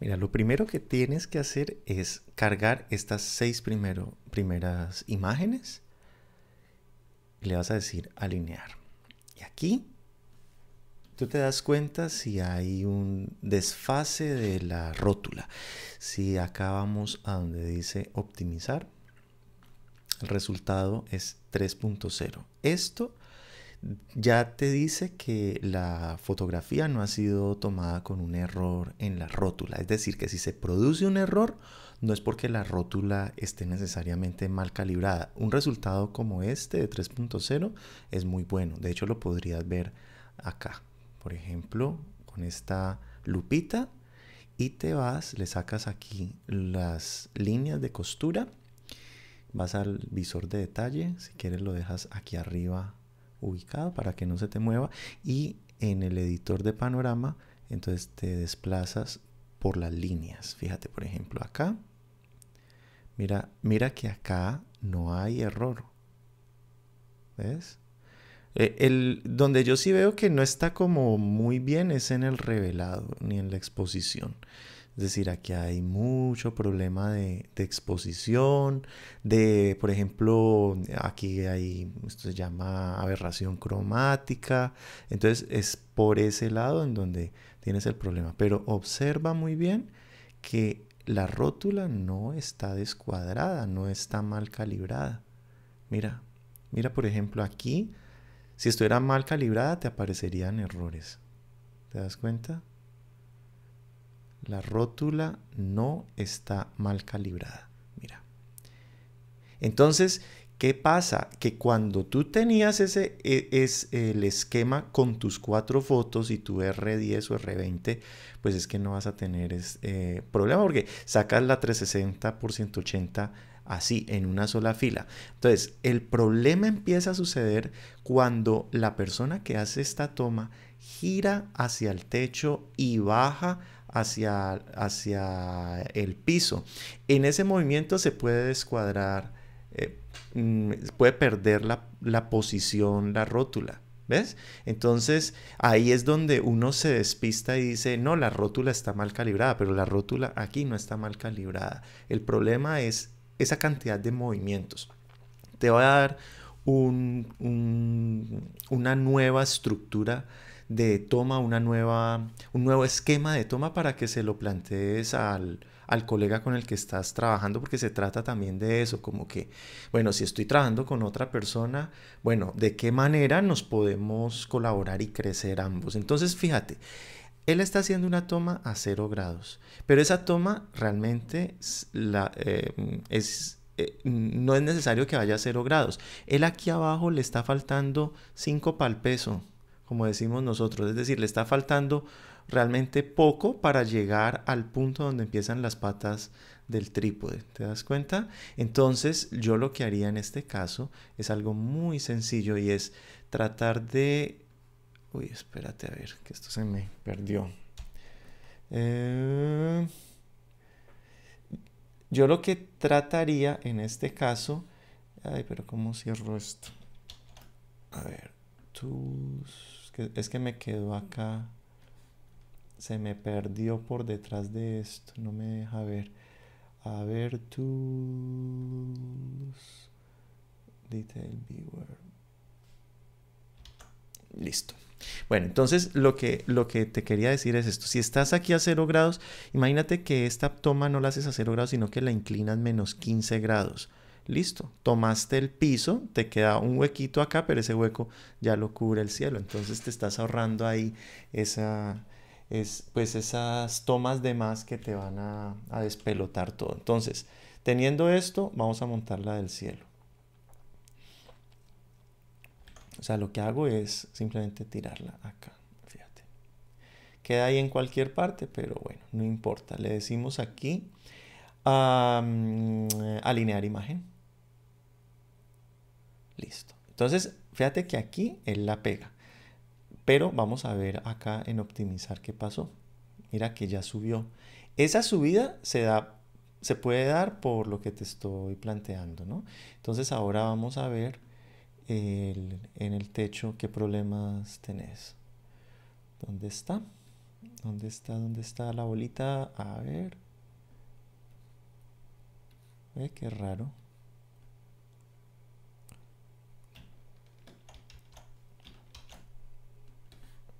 Mira, lo primero que tienes que hacer es cargar estas seis primeras imágenes y le vas a decir alinear. Y aquí tú te das cuenta si hay un desfase de la rótula. Si acá vamos a donde dice optimizar, el resultado es 3.0. Esto ya te dice que la fotografía no ha sido tomada con un error en la rótula. Es decir, que si se produce un error, no es porque la rótula esté necesariamente mal calibrada. Un resultado como este de 3.0 es muy bueno. De hecho, lo podrías ver acá. Por ejemplo, con esta lupita y te vas, le sacas aquí las líneas de costura. Vas al visor de detalle, si quieres lo dejas aquí arriba ubicado para que no se te mueva y en el editor de panorama entonces te desplazas por las líneas. Fíjate, por ejemplo, acá. Mira, mira que acá no hay error. ¿Ves? Eh, el, donde yo sí veo que no está como muy bien es en el revelado ni en la exposición. Es decir, aquí hay mucho problema de, exposición, de, por ejemplo, aquí hay, esto se llama aberración cromática. Entonces es por ese lado en donde tienes el problema. Pero observa muy bien que la rótula no está descuadrada, no está mal calibrada. Mira, mira por ejemplo aquí, si estuviera mal calibrada te aparecerían errores. ¿Te das cuenta? La rótula no está mal calibrada. Mira. Entonces, ¿qué pasa? Que cuando tú tenías ese e, es el esquema con tus cuatro fotos y tu R10 o R20, pues es que no vas a tener este problema porque sacas la 360 por 180 así en una sola fila. Entonces, el problema empieza a suceder cuando la persona que hace esta toma gira hacia el techo y baja hacia, hacia el piso. En ese movimiento se puede descuadrar, eh, mm, puede perder la, la posición, la rótula. ¿Ves? Entonces ahí es donde uno se despista y dice, no, la rótula está mal calibrada, pero la rótula aquí no está mal calibrada. El problema es esa cantidad de movimientos. Te va a dar un, una nueva estructura de toma, una nueva, un nuevo esquema de toma para que se lo plantees al, colega con el que estás trabajando, porque se trata también de eso, como que, bueno, si estoy trabajando con otra persona, bueno, ¿de qué manera nos podemos colaborar y crecer ambos? Entonces, fíjate, él está haciendo una toma a cero grados, pero esa toma realmente la, eh, es... Eh, no es necesario que vaya a cero grados. Él aquí abajo le está faltando 5 para peso como decimos nosotros. Es decir, le está faltando realmente poco para llegar al punto donde empiezan las patas del trípode. ¿Te das cuenta? Entonces yo lo que haría en este caso es algo muy sencillo y es tratar de... Uy, espérate a ver, que esto se me perdió. Eh, yo lo que trataría en este caso... Ay, pero ¿cómo cierro esto? A ver, tus es que me quedó acá. Se me perdió por detrás de esto. No me deja ver. A ver, tú, Detail viewer. Listo. Bueno, entonces lo que, lo que te quería decir es esto. Si estás aquí a 0 grados, imagínate que esta toma no la haces a 0 grados, sino que la inclinas menos 15 grados listo, tomaste el piso, te queda un huequito acá, pero ese hueco ya lo cubre el cielo. Entonces te estás ahorrando ahí esa, es, pues esas tomas de más que te van a, despelotar todo. Entonces, teniendo esto, vamos a montarla del cielo. O sea, lo que hago es simplemente tirarla acá. Fíjate. Queda ahí en cualquier parte, pero bueno, no importa. Le decimos aquí a alinear imagen. Listo. Entonces, fíjate que aquí él la pega. Pero vamos a ver acá en optimizar qué pasó. Mira que ya subió. Esa subida se da se puede dar por lo que te estoy planteando, Entonces ahora vamos a ver en el techo qué problemas tenés. ¿Dónde está? ¿Dónde está? ¿Dónde está la bolita? A ver. qué raro.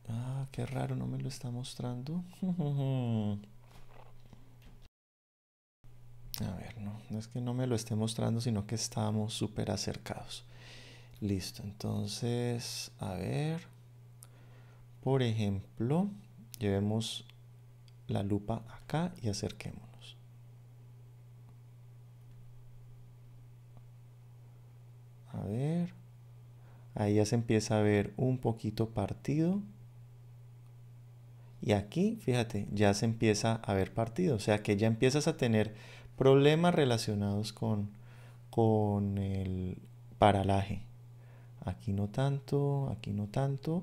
Ah, qué raro, no me lo está mostrando. A ver, no, no es que no me lo esté mostrando, sino que estamos súper acercados. Listo, entonces, a ver. Por ejemplo, llevemos la lupa acá y acerquémonos. A ver. Ahí ya se empieza a ver un poquito partido. Y aquí, fíjate, ya se empieza a ver partido, o sea que ya empiezas a tener problemas relacionados con, con el paralaje. Aquí no tanto, aquí no tanto.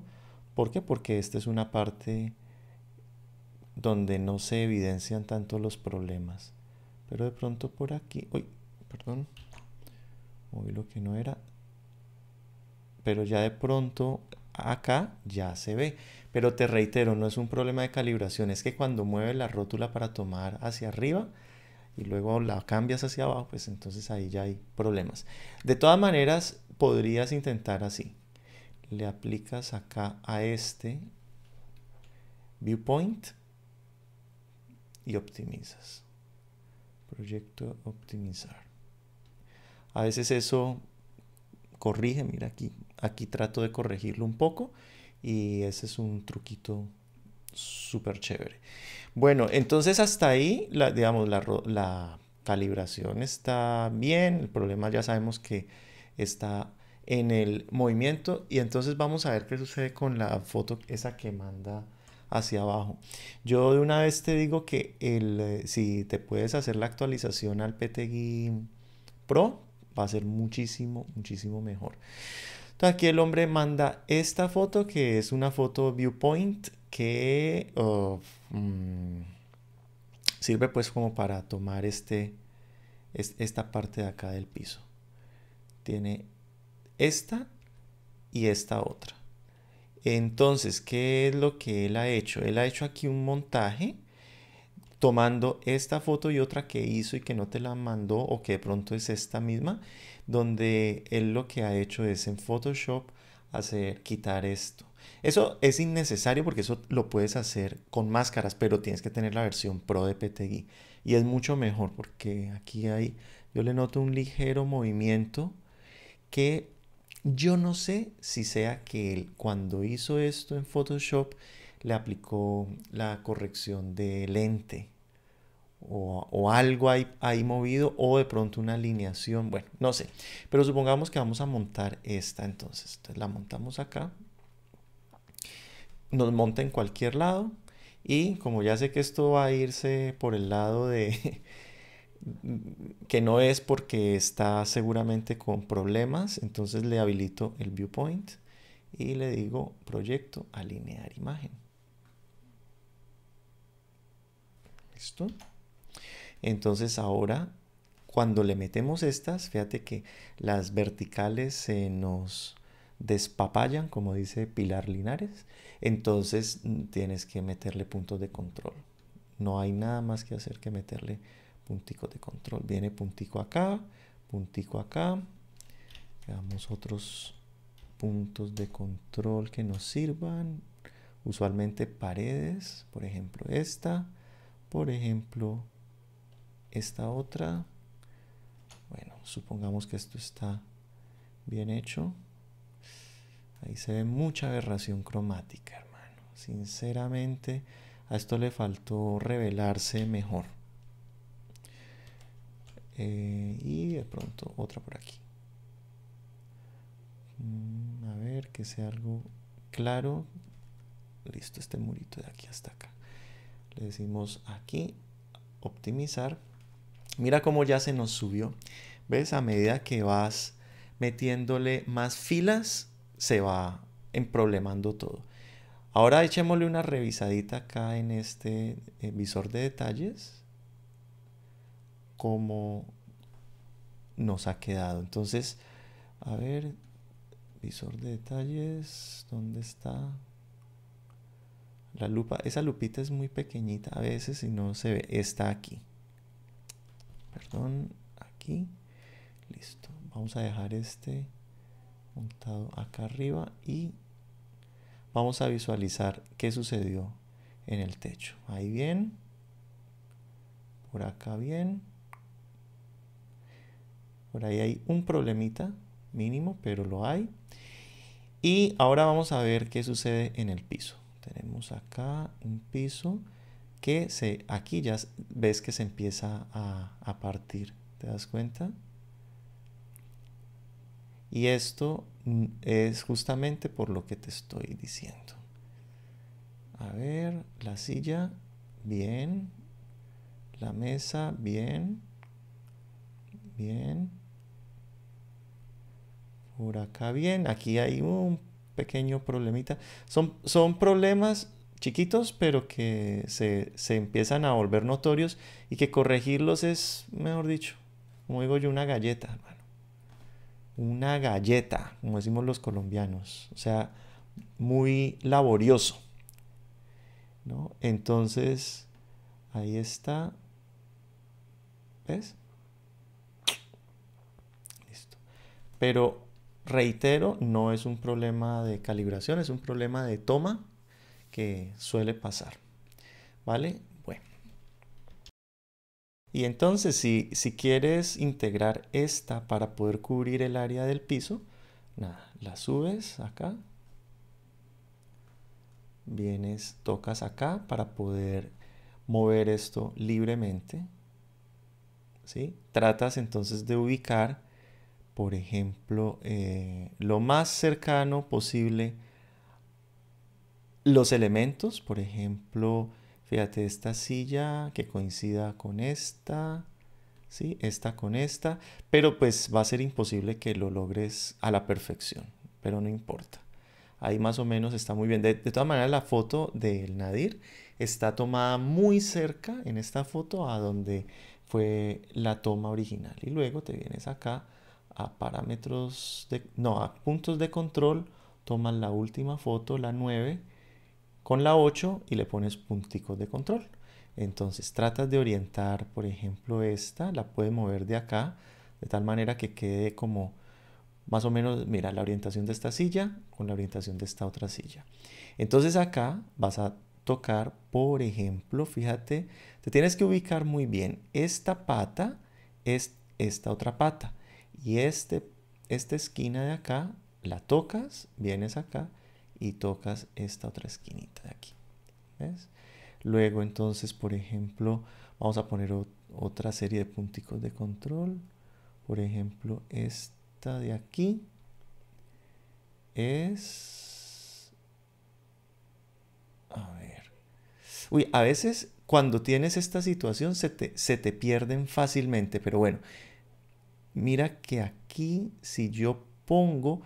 ¿Por qué? Porque esta es una parte donde no se evidencian tanto los problemas. Pero de pronto por aquí, uy, perdón, moví lo que no era. Pero ya de pronto acá ya se ve. Pero te reitero, no es un problema de calibración, es que cuando mueves la rótula para tomar hacia arriba y luego la cambias hacia abajo, pues entonces ahí ya hay problemas. De todas maneras, podrías intentar así. Le aplicas acá a este viewpoint y optimizas. Proyecto optimizar. A veces eso corrige, mira aquí, Aquí trato de corregirlo un poco y ese es un truquito súper chévere. Bueno, entonces hasta ahí, la, digamos, la, calibración está bien, el problema ya sabemos que está en el movimiento y entonces vamos a ver qué sucede con la foto esa que manda hacia abajo. Yo de una vez te digo que el, eh, si te puedes hacer la actualización al PTG Pro, va a ser muchísimo, muchísimo mejor aquí el hombre manda esta foto que es una foto viewpoint que oh, mm, sirve pues como para tomar este, esta parte de acá del piso. Tiene esta y esta otra. Entonces, ¿qué es lo que él ha hecho? Él ha hecho aquí un montaje tomando esta foto y otra que hizo y que no te la mandó o que de pronto es esta misma, donde él lo que ha hecho es en Photoshop hacer quitar esto. Eso es innecesario porque eso lo puedes hacer con máscaras, pero tienes que tener la versión pro de PTG y es mucho mejor porque aquí hay yo le noto un ligero movimiento que yo no sé si sea que él cuando hizo esto en Photoshop le aplicó la corrección de lente o, algo ahí, movido o de pronto una alineación, bueno, no sé. Pero supongamos que vamos a montar esta entonces. Entonces la montamos acá. Nos monta en cualquier lado. Y como ya sé que esto va a irse por el lado de... que no es porque está seguramente con problemas, entonces le habilito el viewpoint y le digo proyecto alinear imagen. ¿Listo? Entonces ahora cuando le metemos estas, fíjate que las verticales se nos despapallan, como dice Pilar Linares, entonces mm, tienes que meterle puntos de control. No hay nada más que hacer que meterle puntico de control. Viene puntico acá, puntico acá. Veamos otros puntos de control que nos sirvan. Usualmente paredes, por ejemplo esta, por ejemplo esta otra bueno supongamos que esto está bien hecho ahí se ve mucha aberración cromática hermano sinceramente a esto le faltó revelarse mejor eh, y de pronto otra por aquí mm, a ver que sea algo claro listo este murito de aquí hasta acá le decimos aquí optimizar Mira cómo ya se nos subió. ¿Ves? A medida que vas metiéndole más filas, se va emproblemando todo. Ahora echémosle una revisadita acá en este visor de detalles. Cómo nos ha quedado. Entonces, a ver, visor de detalles, ¿dónde está? La lupa, esa lupita es muy pequeñita a veces y no se ve. Está aquí perdón, aquí. Listo. Vamos a dejar este montado acá arriba y vamos a visualizar qué sucedió en el techo. Ahí bien. Por acá bien. Por ahí hay un problemita mínimo, pero lo hay. Y ahora vamos a ver qué sucede en el piso. Tenemos acá un piso que se, aquí ya ves que se empieza a, partir. ¿Te das cuenta? Y esto es justamente por lo que te estoy diciendo. A ver, la silla, bien. La mesa, bien. Bien. Por acá, bien. Aquí hay un pequeño problemita. Son, son problemas chiquitos, pero que se, empiezan a volver notorios y que corregirlos es, mejor dicho, como digo yo, una galleta, hermano. Una galleta, como decimos los colombianos. O sea, muy laborioso. Entonces, ahí está. ¿Ves? Listo. Pero reitero, no es un problema de calibración, es un problema de toma que suele pasar. ¿Vale? Bueno. Y entonces si, si quieres integrar esta para poder cubrir el área del piso, nada, la subes acá. Vienes, tocas acá para poder mover esto libremente. ¿sí? Tratas entonces de ubicar, por ejemplo, eh, lo más cercano posible los elementos, por ejemplo, fíjate esta silla que coincida con esta, ¿sí? Esta con esta, pero pues va a ser imposible que lo logres a la perfección, pero no importa. Ahí más o menos está muy bien. De, de todas maneras, la foto del Nadir está tomada muy cerca en esta foto a donde fue la toma original. Y luego te vienes acá a parámetros de... No, a puntos de control, tomas la última foto, la 9, con la 8 y le pones punticos de control. Entonces tratas de orientar, por ejemplo, esta, la puedes mover de acá, de tal manera que quede como más o menos, mira, la orientación de esta silla con la orientación de esta otra silla. Entonces acá vas a tocar, por ejemplo, fíjate, te tienes que ubicar muy bien. Esta pata es esta otra pata y este, esta esquina de acá la tocas, vienes acá y tocas esta otra esquinita de aquí. ¿Ves? Luego entonces, por ejemplo, vamos a poner otra serie de punticos de control. Por ejemplo, esta de aquí es... A ver. Uy, a veces cuando tienes esta situación se te, se te pierden fácilmente, pero bueno, mira que aquí si yo pongo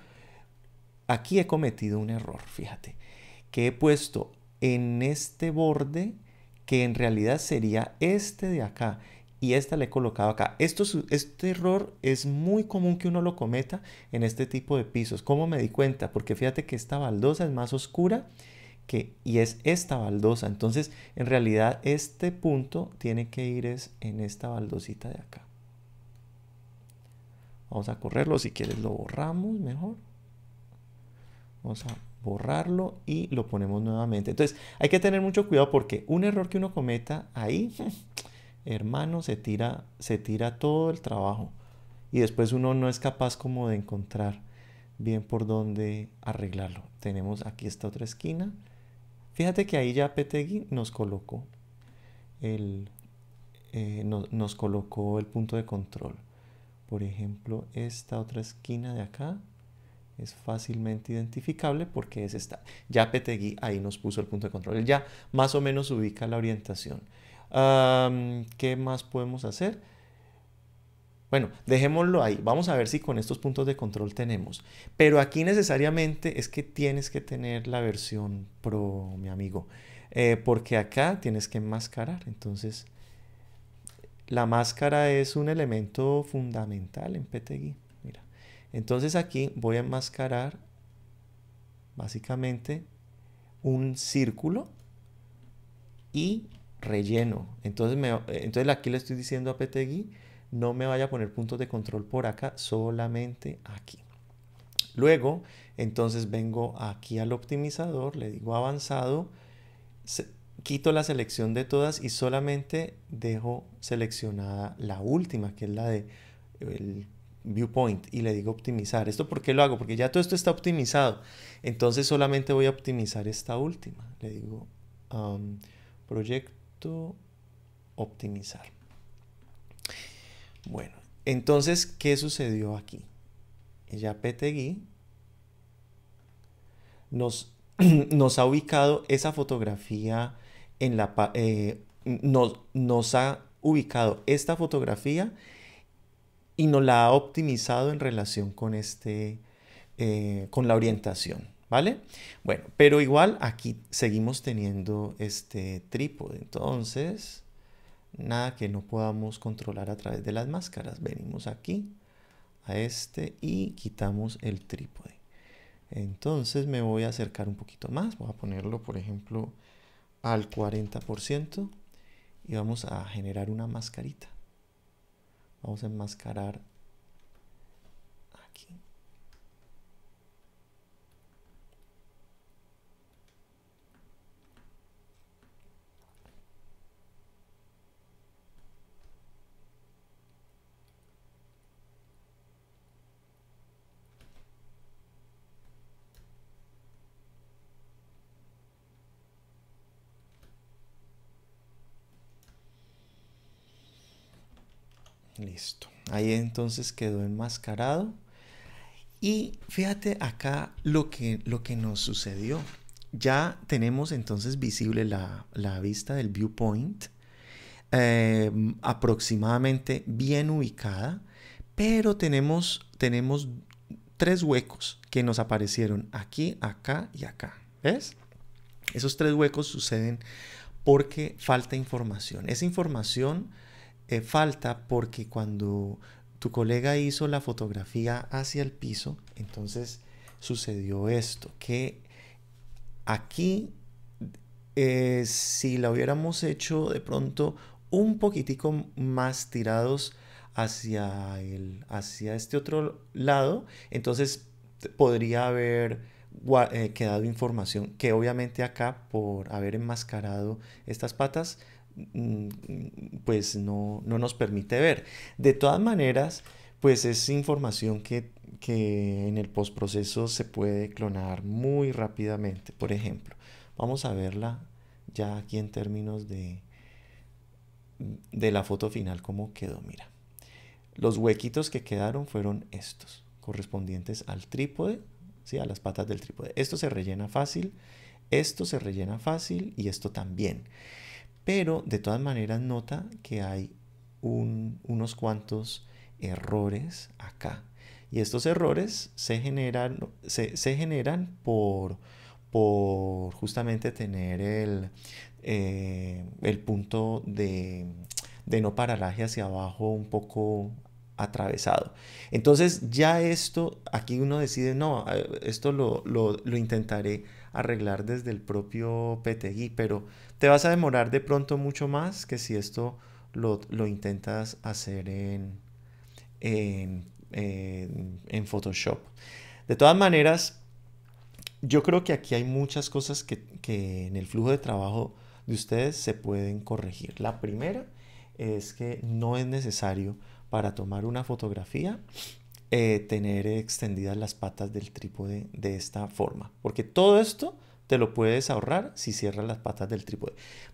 aquí he cometido un error, fíjate, que he puesto en este borde que en realidad sería este de acá y esta le he colocado acá. Esto, este error es muy común que uno lo cometa en este tipo de pisos. ¿Cómo me di cuenta? Porque fíjate que esta baldosa es más oscura que, y es esta baldosa. Entonces, en realidad, este punto tiene que ir es en esta baldosita de acá. Vamos a correrlo. Si quieres, lo borramos mejor. Vamos a borrarlo y lo ponemos nuevamente. Entonces hay que tener mucho cuidado porque un error que uno cometa ahí, hermano, se tira, se tira todo el trabajo. Y después uno no es capaz como de encontrar bien por dónde arreglarlo. Tenemos aquí esta otra esquina. Fíjate que ahí ya Petegui nos colocó eh, nos colocó el punto de control. Por ejemplo, esta otra esquina de acá es fácilmente identificable porque es esta. Ya Petegui ahí nos puso el punto de control. ya más o menos ubica la orientación. ¿Qué más podemos hacer? Bueno, dejémoslo ahí. Vamos a ver si con estos puntos de control tenemos. Pero aquí necesariamente es que tienes que tener la versión pro, mi amigo. Eh, porque acá tienes que enmascarar. Entonces, la máscara es un elemento fundamental en PTGI. Entonces aquí voy a enmascarar básicamente un círculo y relleno. Entonces, entonces aquí le estoy diciendo a PTGui, no me vaya a poner puntos de control por acá, solamente aquí. Luego, entonces vengo aquí al optimizador, le digo avanzado, quito la selección de todas y solamente dejo seleccionada la última, que es la de el viewpoint y le digo optimizar. ¿Esto porque lo hago? Porque ya todo esto está optimizado. Entonces solamente voy a optimizar esta última. Le digo um, proyecto optimizar. Bueno, entonces, ¿qué sucedió aquí? Ya PTG nos, nos ha ubicado esa fotografía en la... Eh, nos, nos ha ubicado esta fotografía y nos la ha optimizado en relación con, este, eh, con la orientación. ¿Vale? Bueno, pero igual aquí seguimos teniendo este trípode. Entonces, nada que no podamos controlar a través de las máscaras. Venimos aquí a este y quitamos el trípode. Entonces me voy a acercar un poquito más, voy a ponerlo por ejemplo al 40% y vamos a generar una mascarita. Vamos a enmascarar aquí. Listo. Ahí entonces quedó enmascarado. Y fíjate acá lo que, lo que nos sucedió. Ya tenemos entonces visible la, la vista del viewpoint, em, aproximadamente bien ubicada, pero tenemos, tenemos tres huecos que nos aparecieron aquí, acá y acá. ¿Ves? Esos tres huecos suceden porque falta información. Esa información eh, falta porque cuando tu colega hizo la fotografía hacia el piso, entonces sucedió esto, que aquí eh, si la hubiéramos hecho de pronto un poquitico más tirados hacia, el, hacia este otro lado, entonces podría haber eh, quedado información que obviamente acá por haber enmascarado estas patas, Mm, pues no, nos permite ver. De todas maneras, pues es información que, en el postproceso se puede clonar muy rápidamente. Por ejemplo, vamos a verla ya aquí en términos de, de la foto final, cómo quedó. Mira, los huequitos que quedaron fueron estos, correspondientes al trípode, ¿sí? a las patas del trípode. Esto se rellena fácil, esto se rellena fácil y esto también. Pero de todas maneras nota que hay unos cuantos errores acá. Y estos errores se generan, se, generan por, por justamente tener el, eh, el punto de, no paralaje hacia abajo un poco atravesado. Entonces ya esto, aquí uno decide, no, eh, esto lo intentaré arreglar desde el propio PTI, pero te vas a demorar de pronto mucho más que si esto lo, lo intentas hacer en, en, en, Photoshop. De todas maneras, yo creo que aquí hay muchas cosas que, que en el flujo de trabajo de ustedes se pueden corregir. La primera es que no es necesario para tomar una fotografía eh, tener extendidas las patas del trípode de esta forma. Porque todo esto te lo puedes ahorrar si cierras las patas del trípode.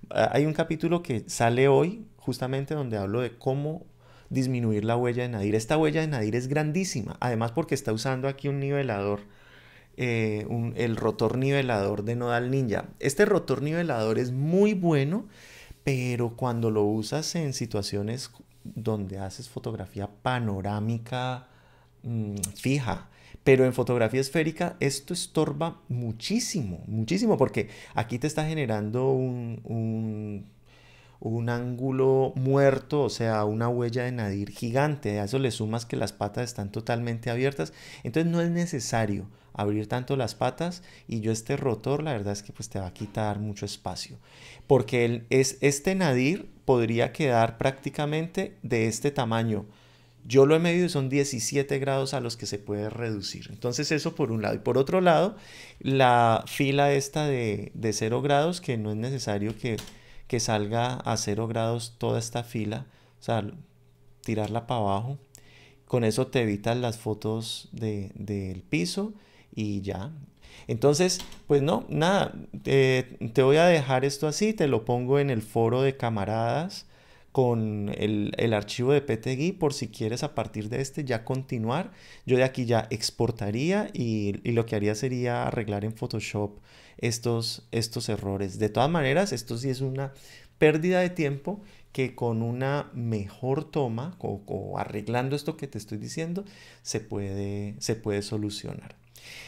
Ah, hay un capítulo que sale hoy justamente donde hablo de cómo disminuir la huella de nadir. Esta huella de nadir es grandísima, además porque está usando aquí un nivelador, eh, el rotor nivelador de Nodal Ninja. Este rotor nivelador es muy bueno, pero cuando lo usas en situaciones donde haces fotografía panorámica, Mm, fija, pero en fotografía esférica esto estorba muchísimo, muchísimo, porque aquí te está generando un, un, ángulo muerto, o sea, una huella de nadir gigante. A eso le sumas que las patas están totalmente abiertas, entonces no es necesario abrir tanto las patas y yo este rotor la verdad es que pues te va a quitar mucho espacio porque es, este nadir podría quedar prácticamente de este tamaño yo lo he medido y son 17 grados a los que se puede reducir. Entonces eso por un lado. Y por otro lado, la fila esta de, de 0 grados, que no es necesario que, que salga a 0 grados toda esta fila, o sea, tirarla para abajo. Con eso te evitas las fotos del de, piso y ya. Entonces, pues no, nada, eh, te voy a dejar esto así, te lo pongo en el foro de camaradas con el, archivo de PTGI por si quieres a partir de este ya continuar. Yo de aquí ya exportaría y, lo que haría sería arreglar en Photoshop estos, estos errores. De todas maneras, esto sí es una pérdida de tiempo que con una mejor toma o, arreglando esto que te estoy diciendo se puede, se puede solucionar.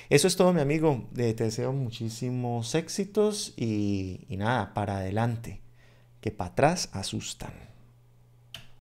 Eso es todo mi amigo, eh, te deseo muchísimos éxitos y nada, para adelante, que para atrás asustan.